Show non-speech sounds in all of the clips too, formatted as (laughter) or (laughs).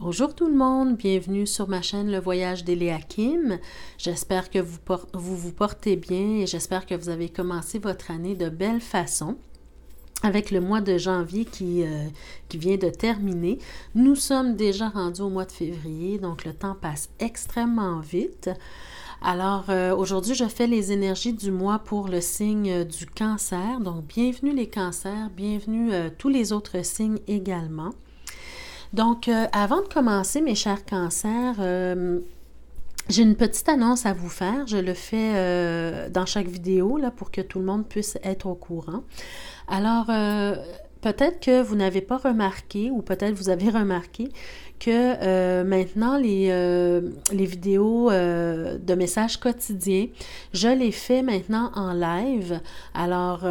Bonjour tout le monde, bienvenue sur ma chaîne Le Voyage d'Eléakim. J'espère que vous, vous, portez bien et j'espère que vous avez commencé votre année de belle façon. Avec le mois de janvier qui, euh, vient de terminer, nous sommes déjà rendus au mois de février, donc le temps passe extrêmement vite. Alors euh, aujourd'hui, je fais les énergies du mois pour le signe euh, du cancer. Donc bienvenue les cancers, bienvenue tous les autres signes également. Donc, euh, avant de commencer, mes chers cancers, euh, j'ai une petite annonce à vous faire. Je le fais euh, dans chaque vidéo là, pour que tout le monde puisse être au courant. Alors, peut-être que vous n'avez pas remarqué, ou peut-être vous avez remarqué, que maintenant, les, les vidéos de messages quotidiens, je les fais maintenant en live. Alors,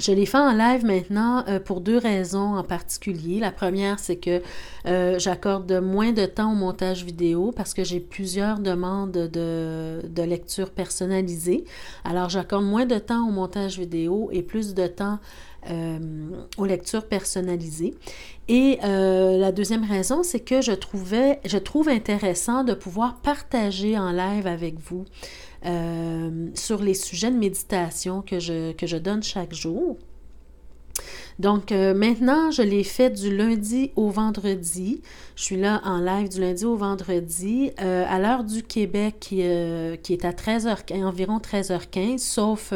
je les fais en live maintenant euh, pour deux raisons en particulier. La première, c'est que euh, j'accorde moins de temps au montage vidéo parce que j'ai plusieurs demandes de, de lecture personnalisée. Alors, j'accorde moins de temps au montage vidéo et plus de temps euh, aux lectures personnalisées. Et la deuxième raison, c'est que je trouvais, je trouve intéressant de pouvoir partager en live avec vous euh, sur les sujets de méditation que je, que je donne chaque jour. Donc euh, maintenant, je l'ai fait du lundi au vendredi. Je suis là en live du lundi au vendredi euh, à l'heure du Québec qui, euh, est à 13h, environ 13h15, sauf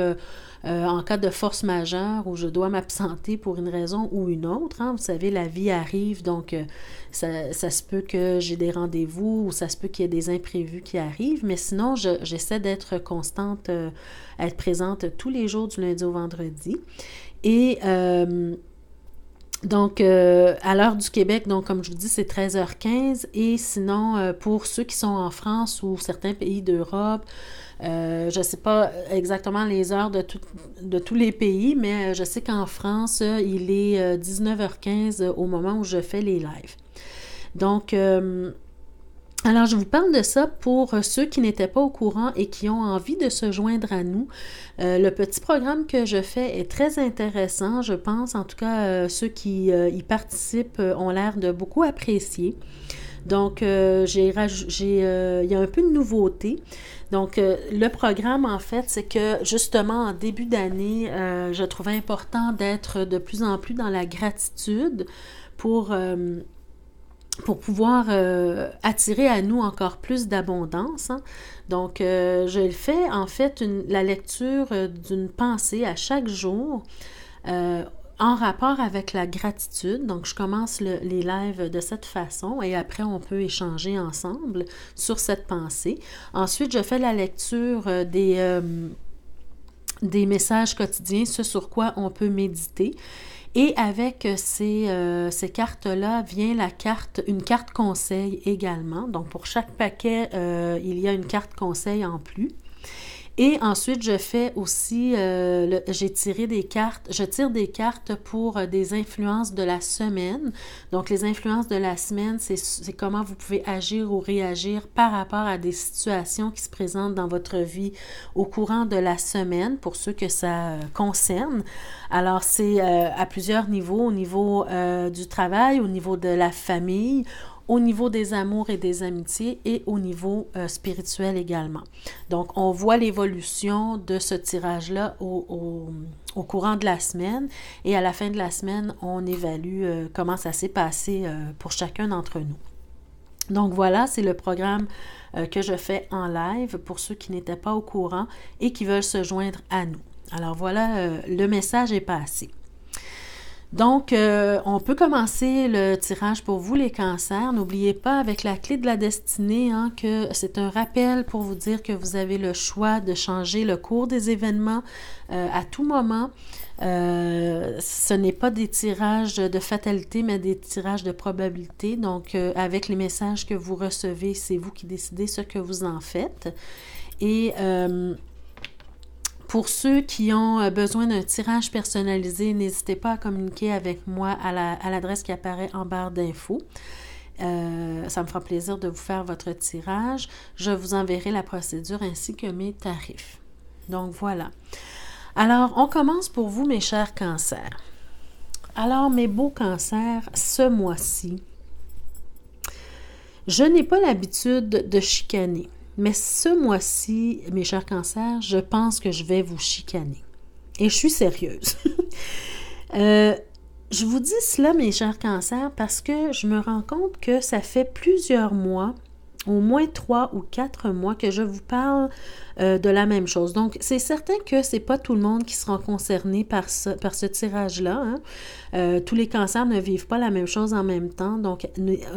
en cas de force majeure où je dois m'absenter pour une raison ou une autre. Hein. Vous savez, la vie arrive, donc ça, se peut que j'ai des rendez-vous ou ça se peut qu'il y ait des imprévus qui arrivent, mais sinon, j'essaie d'être constante, être présente tous les jours du lundi au vendredi. Et euh, donc, euh, à l'heure du Québec, donc comme je vous dis, c'est 13h15. Et sinon, euh, pour ceux qui sont en France ou certains pays d'Europe, je ne sais pas exactement les heures de, de tous les pays, mais je sais qu'en France, il est 19h15 au moment où je fais les lives. Donc, alors, je vous parle de ça pour euh, ceux qui n'étaient pas au courant et qui ont envie de se joindre à nous. Euh, le petit programme que je fais est très intéressant, je pense. En tout cas, euh, ceux qui y participent ont l'air de beaucoup apprécier. Donc, j'ai, il y a un peu de nouveauté. Donc, le programme, en fait, c'est que justement, en début d'année, je trouvais important d'être de plus en plus dans la gratitude pour pour pouvoir euh, attirer à nous encore plus d'abondance. Hein. Donc, euh, je fais en fait la lecture euh, d'une pensée à chaque jour en rapport avec la gratitude. Donc, je commence les lives de cette façon et après, on peut échanger ensemble sur cette pensée. Ensuite, je fais la lecture des, des messages quotidiens, ce sur quoi on peut méditer. Et avec euh, ces, cartes-là vient la carte, une carte conseil également. Donc pour chaque paquet, euh, il y a une carte conseil en plus. Et ensuite, je fais aussi, euh, j'ai tiré des cartes, je tire des cartes pour euh, des influences de la semaine. Donc, les influences de la semaine, c'est comment vous pouvez agir ou réagir par rapport à des situations qui se présentent dans votre vie au courant de la semaine, pour ceux que ça euh, concerne. Alors, c'est euh, à plusieurs niveaux, au niveau du travail, au niveau de la famille, au niveau des amours et des amitiés et au niveau euh, spirituel également. Donc, on voit l'évolution de ce tirage-là au, courant de la semaine et à la fin de la semaine, on évalue euh, comment ça s'est passé euh, pour chacun d'entre nous. Donc voilà, c'est le programme que je fais en live pour ceux qui n'étaient pas au courant et qui veulent se joindre à nous. Alors voilà, le message est passé. Donc, euh, on peut commencer le tirage pour vous, les cancers. N'oubliez pas, avec la clé de la destinée, hein, que c'est un rappel pour vous dire que vous avez le choix de changer le cours des événements euh, à tout moment. Euh, ce n'est pas des tirages de fatalité, mais des tirages de probabilité. Donc, avec les messages que vous recevez, c'est vous qui décidez ce que vous en faites. Et pour ceux qui ont euh, besoin d'un tirage personnalisé, n'hésitez pas à communiquer avec moi à l'adresse qui apparaît en barre d'infos. Euh, ça me fera plaisir de vous faire votre tirage. Je vous enverrai la procédure ainsi que mes tarifs. Donc voilà. Alors, on commence pour vous, mes chers cancers. Alors, mes beaux cancers, ce mois-ci, je n'ai pas l'habitude de chicaner. Mais ce mois-ci, mes chers cancers, je pense que je vais vous chicaner. Et je suis sérieuse. (laughs) Euh, je vous dis cela, mes chers cancers, parce que je me rends compte que ça fait plusieurs mois, au moins trois ou quatre mois, que je vous parle euh, de la même chose. Donc, c'est certain que ce n'est pas tout le monde qui sera concerné par ce, tirage-là. Hein. Euh, tous les cancers ne vivent pas la même chose en même temps. Donc,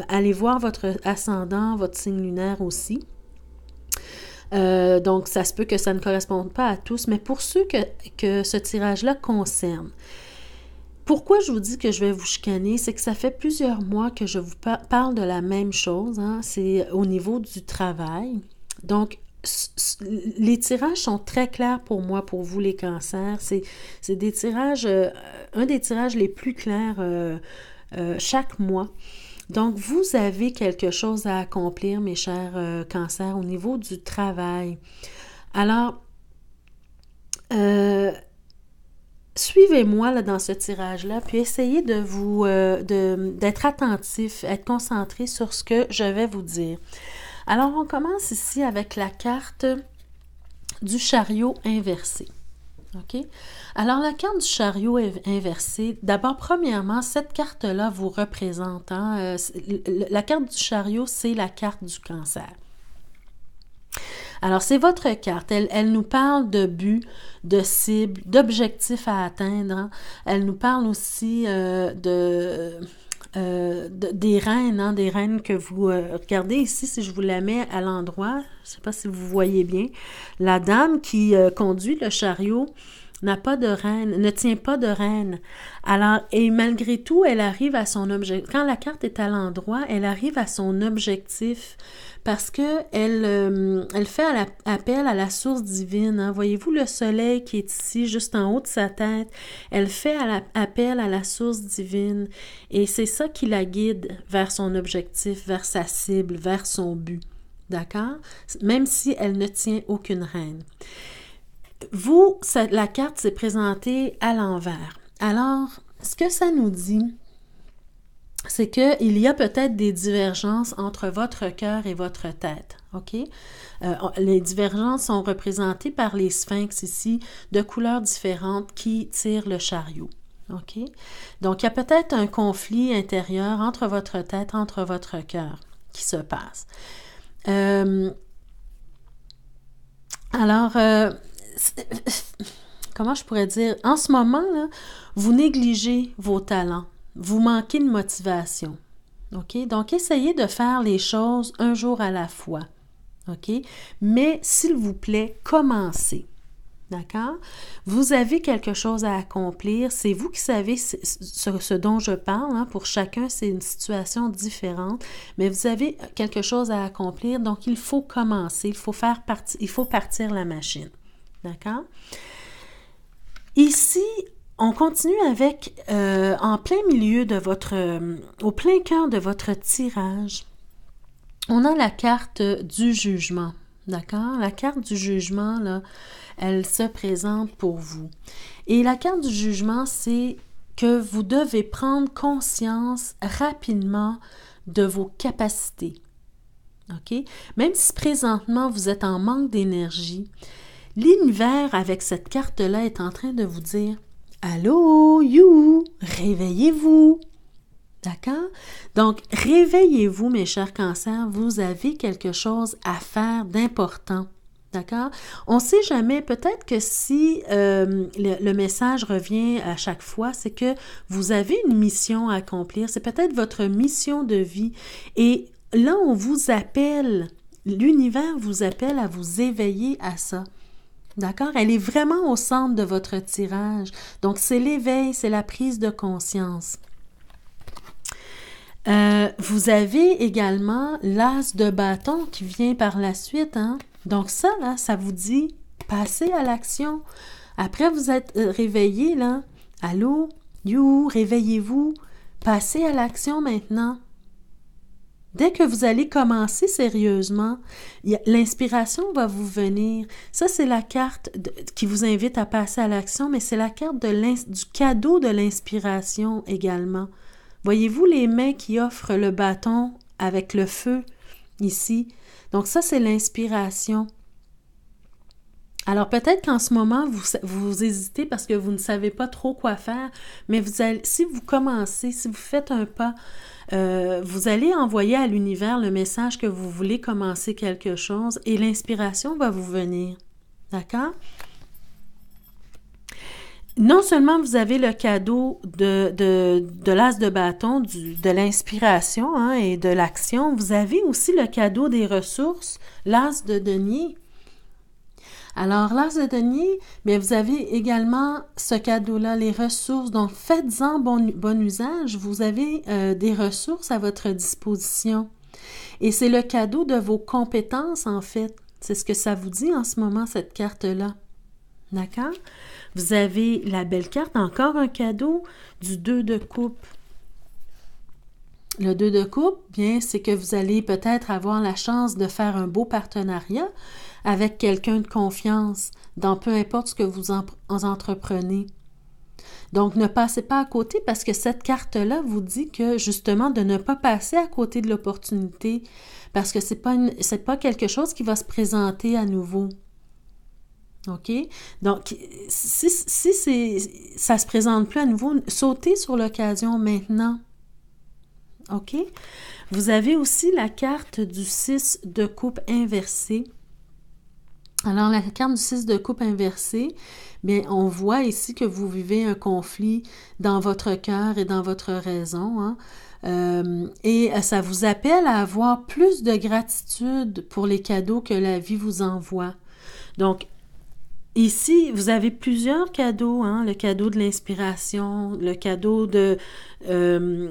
allez voir votre ascendant, votre signe lunaire aussi. Euh, donc, ça se peut que ça ne corresponde pas à tous, mais pour ceux que, ce tirage-là concerne, pourquoi je vous dis que je vais vous chicaner, c'est que ça fait plusieurs mois que je vous parle de la même chose. Hein. c'est au niveau du travail. Donc, les tirages sont très clairs pour moi, pour vous, les cancers. C'est des tirages, euh, un des tirages les plus clairs euh, chaque mois. Donc, vous avez quelque chose à accomplir, mes chers euh, cancers, au niveau du travail. Alors, euh, suivez-moi dans ce tirage-là, puis essayez de vous euh, d'être attentif, être concentré sur ce que je vais vous dire. Alors, on commence ici avec la carte du chariot inversé. OK? Alors, la carte du chariot est inversée. d'abord, premièrement, cette carte-là vous représente. Hein, euh, la carte du chariot, c'est la carte du cancer. Alors, c'est votre carte. Elle, nous parle de but, de cible, d'objectifs à atteindre. Hein. Elle nous parle aussi euh, de euh, des reines, hein, des reines que vous euh, regardez ici, si je vous la mets à l'endroit, je ne sais pas si vous voyez bien, la dame qui euh, conduit le chariot n'a pas de reine, ne tient pas de reine. Alors, et malgré tout, elle arrive à son objectif. Quand la carte est à l'endroit, elle arrive à son objectif parce que elle, euh, elle fait appel à la source divine. Hein. Voyez-vous le soleil qui est ici, juste en haut de sa tête? Elle fait appel à la source divine et c'est ça qui la guide vers son objectif, vers sa cible, vers son but. D'accord? Même si elle ne tient aucune reine. Vous, la carte s'est présentée à l'envers. Alors, ce que ça nous dit, c'est qu'il y a peut-être des divergences entre votre cœur et votre tête. OK? Euh, les divergences sont représentées par les sphinx ici de couleurs différentes qui tirent le chariot. OK? Donc, il y a peut-être un conflit intérieur entre votre tête, entre votre cœur qui se passe. Euh, alors, euh, euh, euh, euh, comment je pourrais dire, en ce moment, là, vous négligez vos talents, vous manquez de motivation. OK? Donc, essayez de faire les choses un jour à la fois. OK? Mais, s'il vous plaît, commencez. D'accord? Vous avez quelque chose à accomplir. C'est vous qui savez ce, dont je parle. Hein. Pour chacun, c'est une situation différente. Mais vous avez quelque chose à accomplir. Donc, il faut commencer. Il faut faire Il faut partir la machine. D'accord? Ici, on continue avec euh, en plein milieu de votre, euh, au plein cœur de votre tirage, on a la carte du jugement. D'accord? La carte du jugement, là, elle se présente pour vous. Et la carte du jugement, c'est que vous devez prendre conscience rapidement de vos capacités. OK? Même si présentement vous êtes en manque d'énergie, L'univers avec cette carte-là est en train de vous dire Allô, you, réveillez-vous. D'accord? Donc, réveillez-vous, mes chers cancers, vous avez quelque chose à faire d'important. D'accord? On ne sait jamais, peut-être que si euh, le, message revient à chaque fois, c'est que vous avez une mission à accomplir, c'est peut-être votre mission de vie. Et là, on vous appelle, l'univers vous appelle à vous éveiller à ça. D'accord? Elle est vraiment au centre de votre tirage. Donc, c'est l'éveil, c'est la prise de conscience. Euh, vous avez également l'as de bâton qui vient par la suite. Hein? Donc ça, là, ça vous dit passez à l'action. Après, vous êtes euh, réveillé, là. Allô? You, réveillez-vous. Passez à l'action maintenant. Dès que vous allez commencer sérieusement, l'inspiration va vous venir. Ça, c'est la carte qui vous invite à passer à l'action, mais c'est la carte du cadeau de l'inspiration également. Voyez-vous les mains qui offrent le bâton avec le feu ici? Donc ça, c'est l'inspiration. Alors peut-être qu'en ce moment, vous, vous hésitez parce que vous ne savez pas trop quoi faire, mais vous allez, si vous commencez, si vous faites un pas, euh, vous allez envoyer à l'univers le message que vous voulez commencer quelque chose et l'inspiration va vous venir. D'accord? non seulement vous avez le cadeau de, l'as de bâton, de l'inspiration hein, et de l'action, vous avez aussi le cadeau des ressources, l'as de denier. Alors, l'as de denier, mais vous avez également ce cadeau-là, les ressources. Donc, faites-en bon, usage. Vous avez euh, des ressources à votre disposition. Et c'est le cadeau de vos compétences, en fait. C'est ce que ça vous dit en ce moment, cette carte-là. D'accord? Vous avez la belle carte, encore un cadeau du 2 de coupe. Le 2 de coupe, bien, c'est que vous allez peut-être avoir la chance de faire un beau partenariat avec quelqu'un de confiance dans peu importe ce que vous entreprenez. Donc, ne passez pas à côté parce que cette carte-là vous dit que justement de ne pas passer à côté de l'opportunité parce que ce n'est pas, quelque chose qui va se présenter à nouveau. OK? Donc, si, si ça ne se présente plus à nouveau, sautez sur l'occasion maintenant. OK? Vous avez aussi la carte du 6 de coupe inversée. Alors, la carte du 6 de coupe inversée, bien, on voit ici que vous vivez un conflit dans votre cœur et dans votre raison. Hein. Euh, et euh, ça vous appelle à avoir plus de gratitude pour les cadeaux que la vie vous envoie. Donc, Ici, vous avez plusieurs cadeaux, hein? le cadeau de l'inspiration, le cadeau de, euh,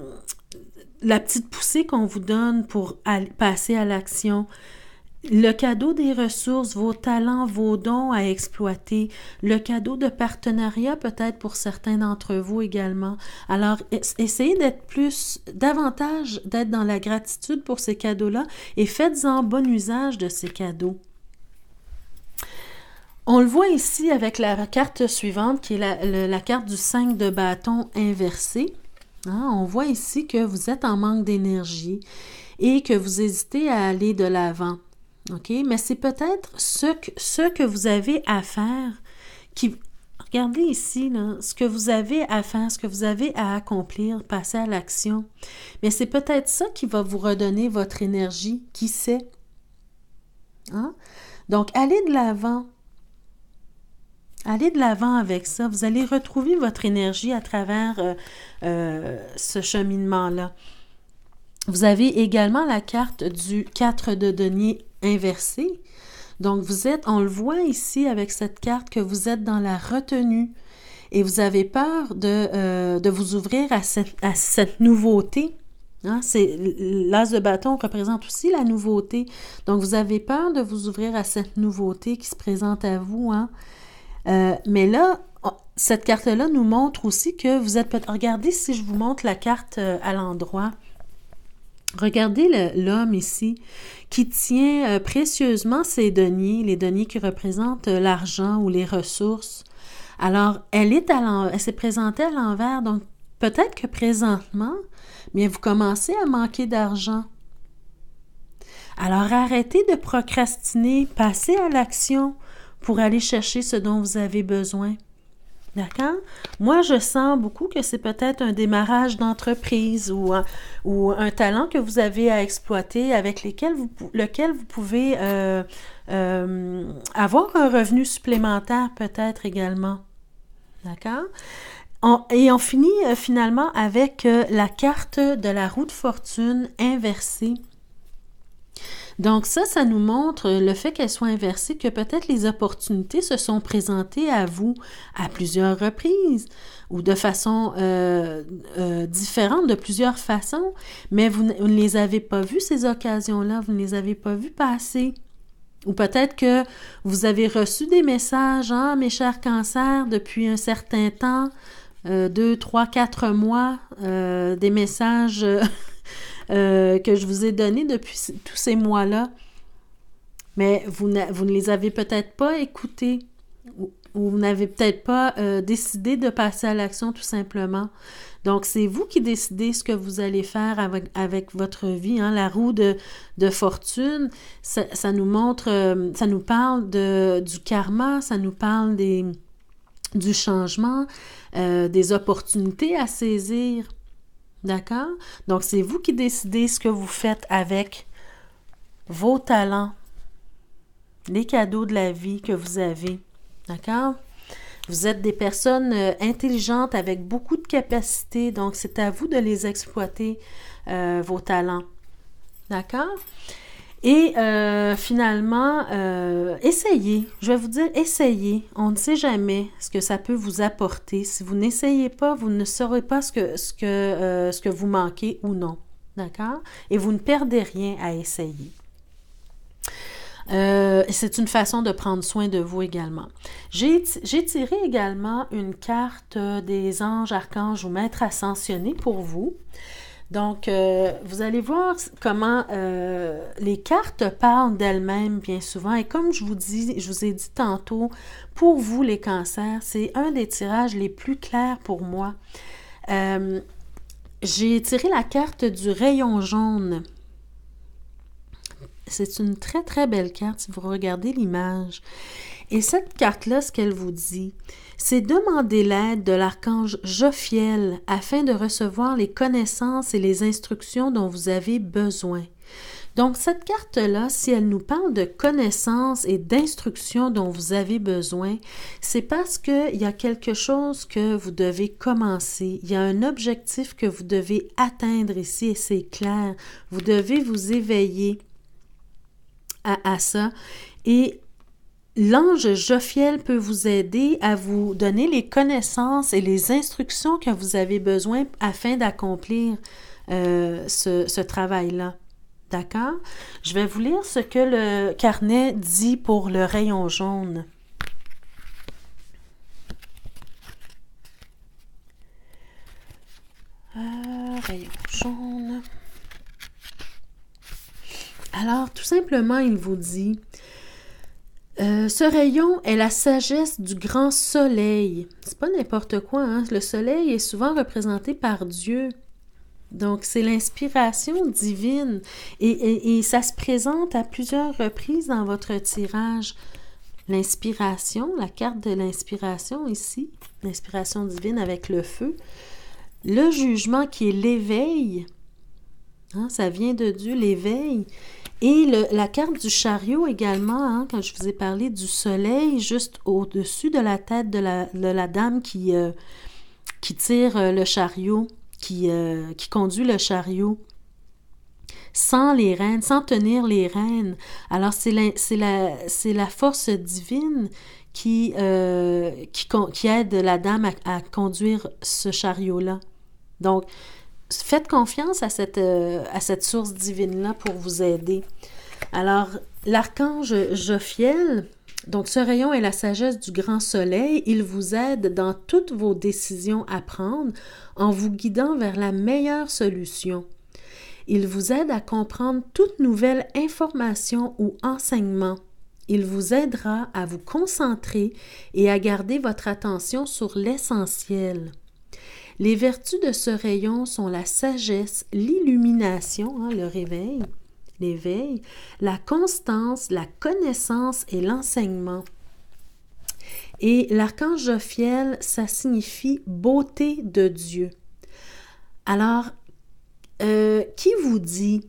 la petite poussée qu'on vous donne pour passer à l'action, le cadeau des ressources, vos talents, vos dons à exploiter, le cadeau de partenariat peut-être pour certains d'entre vous également. Alors, essayez d'être plus, davantage, d'être dans la gratitude pour ces cadeaux-là et faites-en bon usage de ces cadeaux. On le voit ici avec la carte suivante qui est la, la carte du 5 de bâton inversé on voit ici que vous êtes en manque d'énergie et que vous hésitez à aller de l'avant. Mais c'est peut-être ce que, vous avez à faire qui. Regardez ici, là, ce que vous avez à faire, ce que vous avez à accomplir, passer à l'action. Mais c'est peut-être ça qui va vous redonner votre énergie, qui sait. Hein? Donc, allez de l'avant. Allez de l'avant avec ça. Vous allez retrouver votre énergie à travers euh, euh, ce cheminement-là. Vous avez également la carte du 4 de denier inversé. Donc, vous êtes, on le voit ici avec cette carte, que vous êtes dans la retenue et vous avez peur de, euh, vous ouvrir à cette, à cette nouveauté. Hein, c'est, l'as de bâton représente aussi la nouveauté. Donc, vous avez peur de vous ouvrir à cette nouveauté qui se présente à vous. Hein? Euh, mais là, cette carte-là nous montre aussi que vous êtes peut-être... Regardez si je vous montre la carte euh, à l'endroit. Regardez l'homme ici qui tient euh, précieusement ses deniers, les deniers qui représentent l'argent ou les ressources. Alors, elle est à elle s'est présentée à l'envers, donc peut-être que présentement, mais vous commencez à manquer d'argent. Alors arrêtez de procrastiner, passez à l'action pour aller chercher ce dont vous avez besoin. D'accord? Moi, je sens beaucoup que c'est peut-être un démarrage d'entreprise ou, euh, un talent que vous avez à exploiter avec lequel vous pouvez euh, euh, avoir un revenu supplémentaire peut-être également. D'accord? et on finit finalement avec la carte de la roue de fortune inversée. Donc ça, ça nous montre le fait qu'elle soit inversée, que peut-être les opportunités se sont présentées à vous à plusieurs reprises ou de façon euh, euh, différente, de plusieurs façons, mais vous ne les avez pas vues, ces occasions-là, vous ne les avez pas vues passer. Ou peut-être que vous avez reçu des messages, hein, mes chers cancers, depuis un certain temps, euh, deux, trois, quatre mois, des messages que, je vous ai donné depuis tous ces mois-là, mais vous, vous ne les avez peut-être pas écoutés ou, vous n'avez peut-être pas euh, décidé de passer à l'action tout simplement. Donc, c'est vous qui décidez ce que vous allez faire avec, avec votre vie. Hein. La roue de, fortune, ça, nous montre, euh, ça nous parle de, du karma, ça nous parle des, du changement, euh, des opportunités à saisir. D'accord? Donc, c'est vous qui décidez ce que vous faites avec vos talents, les cadeaux de la vie que vous avez. D'accord? Vous êtes des personnes euh, intelligentes avec beaucoup de capacités, donc c'est à vous de les exploiter, euh, vos talents. D'accord? Et euh, finalement, euh, essayez. Je vais vous dire, essayez. On ne sait jamais ce que ça peut vous apporter. Si vous n'essayez pas, vous ne saurez pas ce que, ce que, euh, ce que vous manquez ou non. D'accord? Et vous ne perdez rien à essayer. c'est une façon de prendre soin de vous également. J'ai tiré également une carte des anges, archanges ou maîtres ascensionnés pour vous. Donc, euh, vous allez voir comment euh, les cartes parlent d'elles-mêmes bien souvent. Et comme je vous dis, je vous ai dit tantôt, pour vous, les cancers, c'est un des tirages les plus clairs pour moi. Euh, j'ai tiré la carte du rayon jaune. C'est une très, très belle carte si vous regardez l'image. Et cette carte-là, ce qu'elle vous dit, c'est demander l'aide de l'archange Jophiel afin de recevoir les connaissances et les instructions dont vous avez besoin. Donc cette carte-là, si elle nous parle de connaissances et d'instructions dont vous avez besoin, c'est parce qu'il y a quelque chose que vous devez commencer, il y a un objectif que vous devez atteindre ici et c'est clair. Vous devez vous éveiller à, à ça et L'ange Jophiel peut vous aider à vous donner les connaissances et les instructions que vous avez besoin afin d'accomplir euh, ce, travail-là. D'accord? Je vais vous lire ce que le carnet dit pour le rayon jaune. Ah, rayon jaune. Alors, tout simplement, il vous dit euh, ce rayon est la sagesse du grand soleil. C'est pas n'importe quoi, hein. Le soleil est souvent représenté par Dieu. Donc, c'est l'inspiration divine et, ça se présente à plusieurs reprises dans votre tirage. L'inspiration, la carte de l'inspiration ici, l'inspiration divine avec le feu. Le jugement qui est l'éveil, hein, ça vient de Dieu, l'éveil. Et le, la carte du chariot également, hein, quand je vous ai parlé du soleil, juste au-dessus de la tête de la, la dame qui, euh, qui tire euh, le chariot, qui, euh, qui conduit le chariot sans les rênes, sans tenir les rênes. Alors c'est la, force divine qui, qui, aide la dame à conduire ce chariot-là. Donc, faites confiance euh, à cette, source divine-là pour vous aider. Alors, l'archange Jophiel, donc ce rayon est la sagesse du grand soleil, il vous aide dans toutes vos décisions à prendre en vous guidant vers la meilleure solution. Il vous aide à comprendre toute nouvelle information ou enseignement. Il vous aidera à vous concentrer et à garder votre attention sur l'essentiel. Les vertus de ce rayon sont la sagesse, l'illumination, hein, le réveil, l'éveil, la constance, la connaissance et l'enseignement. Et l'archange Jophiel, ça signifie beauté de Dieu. Alors, euh, qui vous dit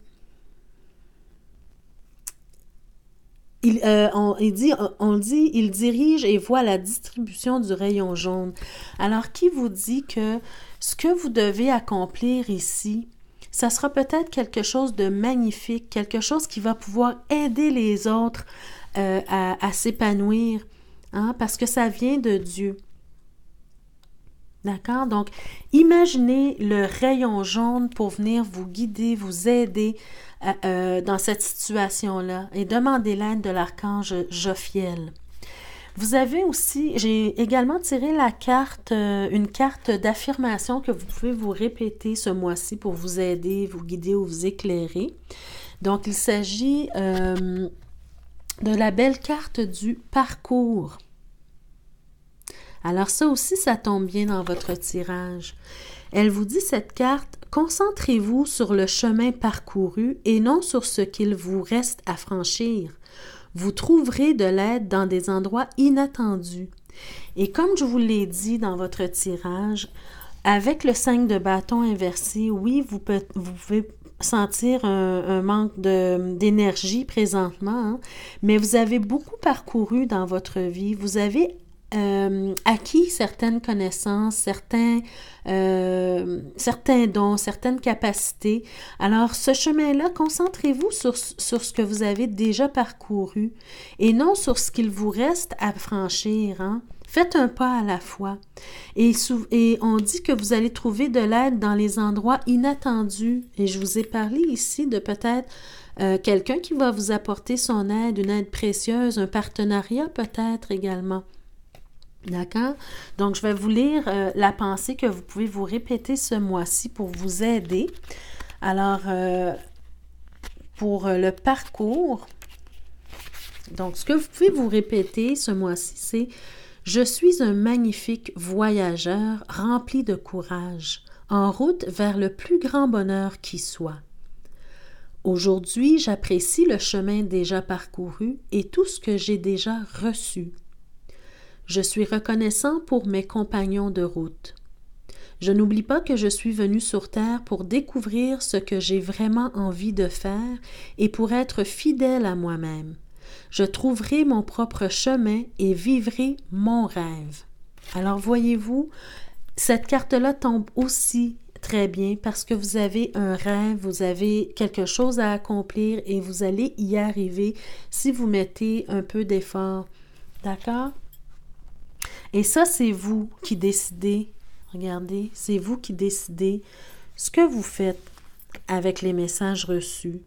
Il, euh, on, dit, on dit, il dirige et voit la distribution du rayon jaune. Alors, qui vous dit que ce que vous devez accomplir ici, ça sera peut-être quelque chose de magnifique, quelque chose qui va pouvoir aider les autres euh, à, à s'épanouir, hein, parce que ça vient de Dieu. D'accord? Donc, imaginez le rayon jaune pour venir vous guider, vous aider euh, euh, dans cette situation-là et demandez l'aide de l'archange Jophiel. Vous avez aussi, j'ai également tiré la carte, euh, une carte d'affirmation que vous pouvez vous répéter ce mois-ci pour vous aider, vous guider ou vous éclairer. Donc, il s'agit de la belle carte du parcours. Alors ça aussi, ça tombe bien dans votre tirage. Elle vous dit cette carte, concentrez-vous sur le chemin parcouru et non sur ce qu'il vous reste à franchir. Vous trouverez de l'aide dans des endroits inattendus. Et comme je vous l'ai dit dans votre tirage, avec le 5 de bâton inversé, oui, vous, pouvez sentir un, manque d'énergie présentement, hein, mais vous avez beaucoup parcouru dans votre vie, vous avez acquis euh, certaines connaissances, certains, euh, certains dons, certaines capacités. Alors, ce chemin-là, concentrez-vous sur, ce que vous avez déjà parcouru et non sur ce qu'il vous reste à franchir. Hein. Faites un pas à la fois. Et, on dit que vous allez trouver de l'aide dans les endroits inattendus. Et je vous ai parlé ici de peut-être euh, quelqu'un qui va vous apporter son aide, une aide précieuse, un partenariat peut-être également. D'accord? Donc, je vais vous lire euh, la pensée que vous pouvez vous répéter ce mois-ci pour vous aider. Alors, euh, pour euh, le parcours, donc, ce que vous pouvez vous répéter ce mois-ci, c'est Je suis un magnifique voyageur rempli de courage, en route vers le plus grand bonheur qui soit. Aujourd'hui, j'apprécie le chemin déjà parcouru et tout ce que j'ai déjà reçu je suis reconnaissant pour mes compagnons de route. Je n'oublie pas que je suis venu sur Terre pour découvrir ce que j'ai vraiment envie de faire et pour être fidèle à moi-même. Je trouverai mon propre chemin et vivrai mon rêve. Alors voyez-vous, cette carte-là tombe aussi très bien parce que vous avez un rêve, vous avez quelque chose à accomplir et vous allez y arriver si vous mettez un peu d'effort. D'accord et ça, c'est vous qui décidez. Regardez, c'est vous qui décidez ce que vous faites avec les messages reçus.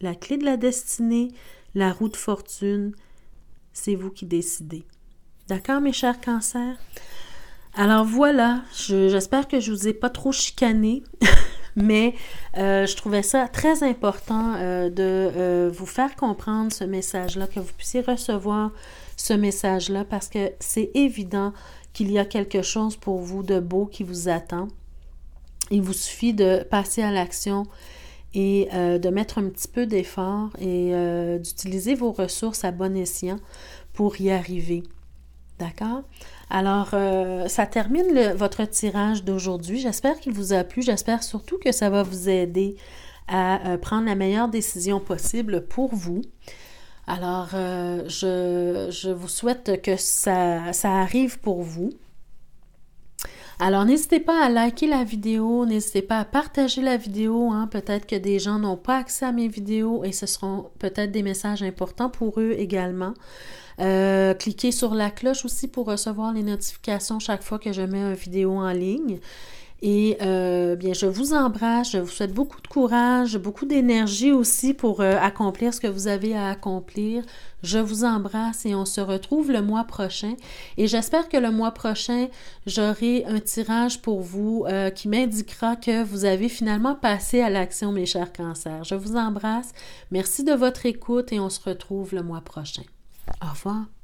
La clé de la destinée, la roue de fortune, c'est vous qui décidez. D'accord, mes chers cancers? Alors voilà, j'espère que je ne vous ai pas trop chicané, (laughs) mais euh, je trouvais ça très important euh, de euh, vous faire comprendre ce message-là, que vous puissiez recevoir ce message-là parce que c'est évident qu'il y a quelque chose pour vous de beau qui vous attend. Il vous suffit de passer à l'action et euh, de mettre un petit peu d'effort et euh, d'utiliser vos ressources à bon escient pour y arriver. D'accord? Alors, euh, ça termine votre tirage d'aujourd'hui. J'espère qu'il vous a plu. J'espère surtout que ça va vous aider à prendre la meilleure décision possible pour vous. Alors, euh, je, vous souhaite que ça, arrive pour vous. Alors, n'hésitez pas à liker la vidéo, n'hésitez pas à partager la vidéo. Hein. Peut-être que des gens n'ont pas accès à mes vidéos et ce seront peut-être des messages importants pour eux également. Euh, cliquez sur la cloche aussi pour recevoir les notifications chaque fois que je mets une vidéo en ligne. Et euh, bien, je vous embrasse, je vous souhaite beaucoup de courage, beaucoup d'énergie aussi pour euh, accomplir ce que vous avez à accomplir. Je vous embrasse et on se retrouve le mois prochain. Et j'espère que le mois prochain, j'aurai un tirage pour vous euh, qui m'indiquera que vous avez finalement passé à l'action, mes chers cancers. Je vous embrasse, merci de votre écoute et on se retrouve le mois prochain. Au revoir.